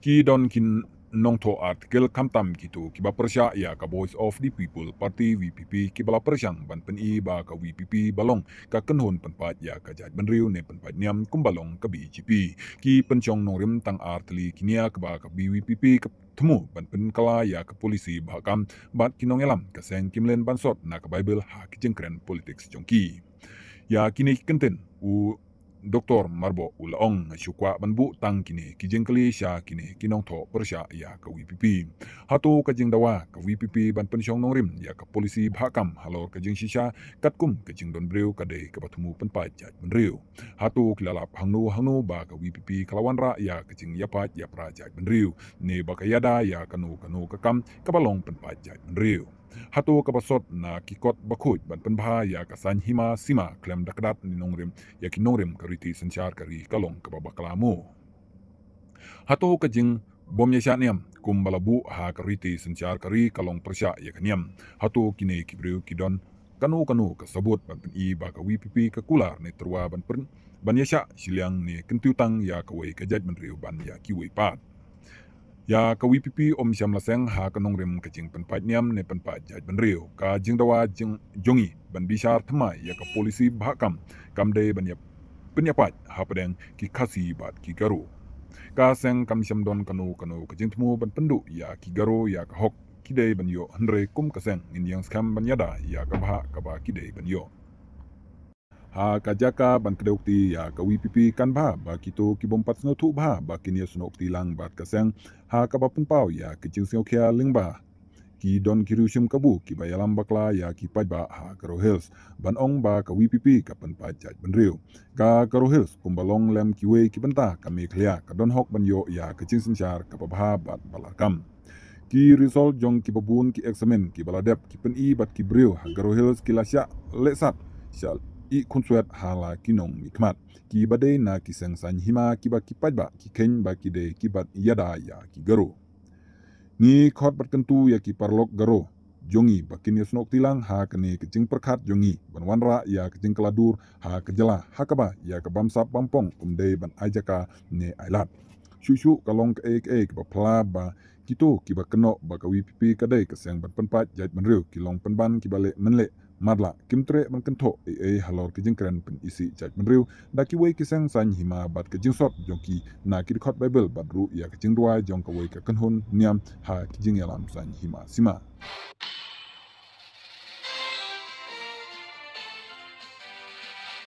ki don kin nong tho at kel kam tam ki tu ki ba prasha ya ka voice of the people party vpp ki bala prashang ban pen i ba ka vpp balong ka kan hon pan pa ya ka jaj ban riu ne pan pa nyam kum balong ka bjp ki pan chong nong rim tang artli ki nia ka ba ka vpp ka thmu ban pen kala ya ka policy ba kam bat ki nong elam ka sen kim len ban sot na ka bible ha ki jeng kren politics chong ki ya kini kenten u Dr. Marbo Ulaong Shukwa Banbu Tang Kine Kijengkali Sha Kine Kinong Tho Persha Ya KWPP. Hatu Kajeng Dawa KWPP Ban Pensyong Nong Rim Ya Kepolisi Bhakam Halor Kajeng Shisha Katkum Kajeng Don Brew Kadai Kepatumu Penpat Jad Benriu. Hatu Kilalap Hangnu Hangnu Ba KWPP Kelawan Ra Ya Kajeng Yapat Ya Pra Jad Benriu. Ne Bakayada Ya Kanu Kanu Kekam Kepalong Penpat Jad Benriu. ฮัตโตกับสดนากิกดบคุยบันพันพายากสันหิมาซิมาเคลมดักดัดนินงริมยากินงริมกริติสัญชาติกรีกลงกับบักลามูฮัตโตกจิงบอมยาชาเนียมกุมบาลบุหากริติสัญชาติกรีกลงประชายากเนียมฮัตโตกินเอกิบริวกิดอนกันูกันูกสบุตบันพันอีบากวีพีพีกกุลาร์ในตัวบันพันบันยาชาชิลียงเนี่ยกันติวตังยากเวกจัดบันริวบันยากิเวปาด ya ka WPP Om siam Laseng ha ka nong rem kecing jing nyam ne pan pa jaj ban rio ka jing dawa jing jongi ban bishar thma ya ka policy bha kam kam de ban ya pin ha pa deng ki khasi bat ki garo ka seng kam syam don kanu kanu kecing temu thmu ban pandu ya ki garo ya ka hok ki de ban yo hnre kum ka seng indian scam ban yada ya ka ya bha ka ba ki de ban yo ha ka jaka ban kreu ti ya ka wi kan bah, ba kito ki bom pat snu thu ba ba ki ni snu ti lang ba ka sang ha ka pau ya ki ching sing kya ling ba ki don ki ru shim ki ba yalam ba ya ki pa ba ha ka hills ban ong ba ka wi pipi ka pan pa chat ban riu ka ka hills kum ba lem ki we ki ban ta ka me khlia ka don hok ban yo ya ka ching sing char ka ba ba ba ki result jong ki babun ki examen ki baladep ki pen i bat ki brio hagaro hills ki lasya lesat shall i kunswep ha la ki nong mi khmat ki bade na ki sang san hima ki ba ki pajba ki khen ba ki de ki bat yada ya ki garo ni khot pat kentu ya ki parlok garo jongi ba ki ni ya snok tilang ha ka ni kjing prakhat jongi ban wanra ya kjing kladur ha ka jala ha ka ba ya ka bam sap pampong um de ban ajaka ne ailat shu shu kalong ek ek ba pla ba kito ki ba kno ba ka wi pipi ka de ka sang ban pan pat jait ban riu ki long pan ban ki bale men le madla kimtre man kanto e e halor ki jinkren pin isi chat man riu da ki wei ki sang san hima bat ki jinsot jong ki na ki khot bible bat ru ya ki ruai jong ka wei ka kanhun niam ha ki jingyalam san hima sima